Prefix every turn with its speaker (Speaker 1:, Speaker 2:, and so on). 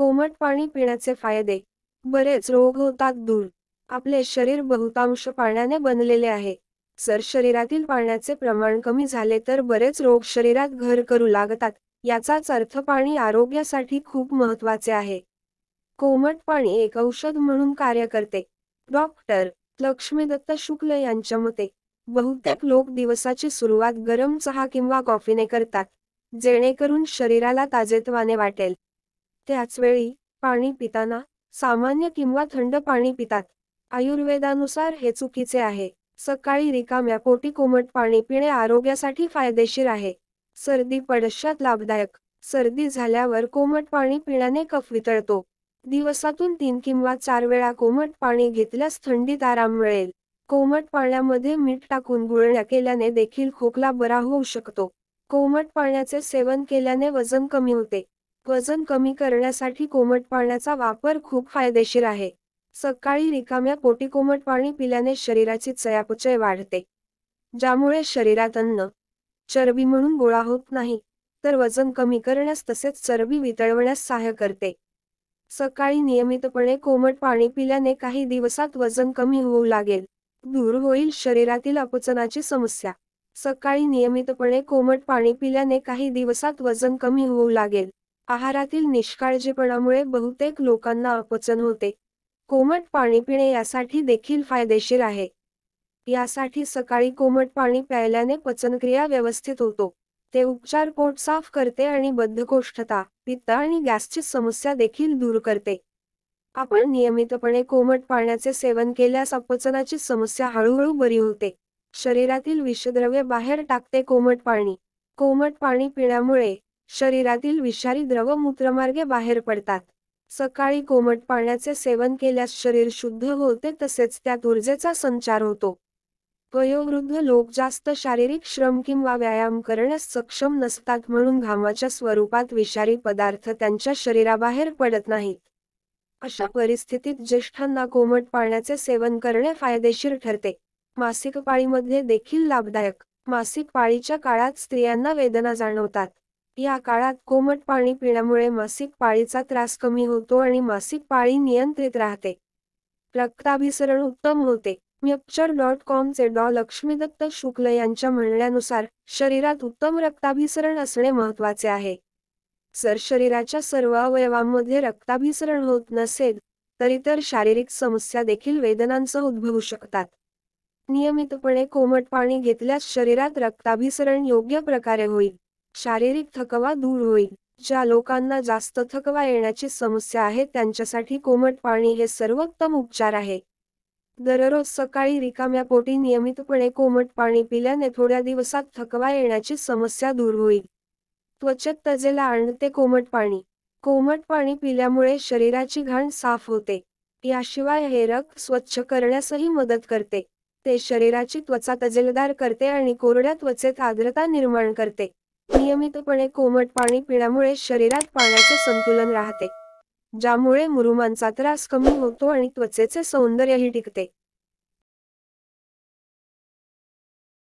Speaker 1: कोमट पाणी पिण्याचे फायदे बरेच रोग होतात दूर आपले शरीर बहुतांश पाण्याने बनलेले आहे जर शरीरातील पाण्याचे प्रमाण कमी झाले तर बरेच रोग शरीरात घर करू लागतात याचाच अर्थ पाणी आरोग्यासाठी खूप महत्वाचे आहे कोमट पाणी एक औषध म्हणून कार्य करते डॉक्टर लक्ष्मीदत्त शुक्ल यांच्या मते बहुतेक लोक दिवसाची सुरुवात गरम चहा किंवा कॉफीने करतात जेणेकरून शरीराला ताजेतवाने वाटेल त्याचवेळी पाणी पिताना सामान्य किंवा थंड पाणी पितात आयुर्वेदानुसार हे चुकीचे आहे सकाळी रिकाम्या पोटी कोमट पाणी पिणे आरोग्यासाठी फायदेशीर आहे सर्दी पडश्यात लाभदायक सर्दी झाल्यावर कोमट पाणी पिण्याने कफ वितळतो दिवसातून तीन किंवा चार वेळा कोमट पाणी घेतल्यास थंडीत आराम मिळेल कोमट पाण्यामध्ये मीठ टाकून गुळण्या केल्याने देखील खोकला बरा होऊ शकतो कोमट पाण्याचे सेवन केल्याने वजन कमी होते वजन कमी करण्यासाठी कोमट पाण्याचा वापर खूप फायदेशीर आहे सकाळी रिकाम्या पोटी कोमट पाणी पिल्याने शरीराची चयापचय वाढते ज्यामुळे शरीरात अन्न चरबी म्हणून गोळा होत नाही तर वजन कमी करण्यास तसेच चरबी वितळवण्यास सहाय्य करते सकाळी नियमितपणे कोमट पाणी पिल्याने काही दिवसात वजन कमी होऊ लागेल दूर होईल शरीरातील अपचनाची समस्या सकाळी नियमितपणे कोमट पाणी पिल्याने काही दिवसात वजन कमी होऊ लागेल आहारातील निष्काळजीपणामुळे बहुतेक लोकांना अपचन होते कोमट पाणी पिणे यासाठी देखील फायदेशीर आहे यासाठी सकाळी कोमट पाणी प्यायल्याने पचनक्रिया व्यवस्थित होतो ते उपचार पोट साफ करते आणि बद्धकोष्ठता पित्त आणि गॅसची समस्या देखील दूर करते आपण नियमितपणे कोमट पाण्याचे सेवन केल्यास अपचनाची समस्या हळूहळू बरी होते शरीरातील विषद्रव्य बाहेर टाकते कोमट पाणी कोमट पाणी पिण्यामुळे शरीरातील विषारी द्रव मूत्रमार्गे बाहेर पडतात सकाळी कोमट पाण्याचे सेवन केल्यास शरीर शुद्ध होते तसेच त्यात ऊर्जेचा संचार होतो वयोवृद्ध लोक जास्त शारीरिक श्रम किंवा व्यायाम करण्यास सक्षम नसतात म्हणून घामाच्या स्वरूपात विषारी पदार्थ त्यांच्या शरीराबाहेर पडत नाहीत अशा परिस्थितीत ज्येष्ठांना कोमट पाण्याचे सेवन करणे फायदेशीर ठरते मासिक पाळीमध्ये देखील लाभदायक मासिक पाळीच्या काळात स्त्रियांना वेदना जाणवतात या काळात कोमट पाणी पिण्यामुळे मासिक पाळीचा त्रास कमी होतो आणि मासिक पाळी नियंत्रित राहते रक्ताभिसरण उत्तम होते म्यक्चर डॉट कॉमचे डॉ लक्ष्मीदत्त शुक्ल यांच्या म्हणण्यानुसार शरीरात उत्तम रक्ताभिसरण असणे महत्वाचे आहे जर शरीराच्या सर्व अवयवांमध्ये रक्ताभिसरण होत नसेल तरी तर शारीरिक समस्या देखील वेदनांसह उद्भवू शकतात नियमितपणे कोमट पाणी घेतल्यास शरीरात रक्ताभिसरण योग्य प्रकारे होईल शारीरिक थकवा दूर होईल ज्या लोकांना जास्त थकवा येण्याची समस्या आहे त्यांच्यासाठी कोमट पाणी हे सर्वोत्तम उपचार आहे दररोज सकाळी रिकाम्या पोटी नियमितपणे कोमट पाणी पिल्याने थोड्या दिवसात थकवा येण्याची समस्या दूर होईल त्वचेत तजेला आणते कोमट पाणी कोमट पाणी पिल्यामुळे शरीराची घाण साफ होते याशिवाय हे रक्त स्वच्छ करण्यासही मदत करते ते शरीराची त्वचा तजेलदार करते आणि कोरड्या त्वचेत आर्द्रता निर्माण करते नियमितपणे कोमट पाणी पिण्यामुळे शरीरात पाण्याचे संतुलन राहते ज्यामुळे मुरुमांचा त्रास कमी होतो आणि त्वचेचे सौंदर्यही टिकते